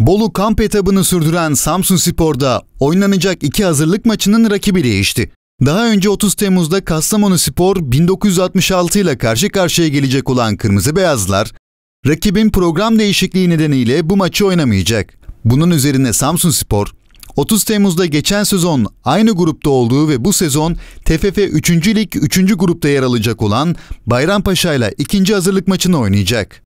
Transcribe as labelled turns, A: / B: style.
A: Bolu kamp etabını sürdüren Samsun Spor'da oynanacak iki hazırlık maçının rakibi değişti. Daha önce 30 Temmuz'da Kastamonu Spor 1966 ile karşı karşıya gelecek olan Kırmızı Beyazlar, rakibin program değişikliği nedeniyle bu maçı oynamayacak. Bunun üzerine Samsun Spor, 30 Temmuz'da geçen sezon aynı grupta olduğu ve bu sezon TFF 3. Lig 3. grupta yer alacak olan Bayrampaşa ile ikinci hazırlık maçını oynayacak.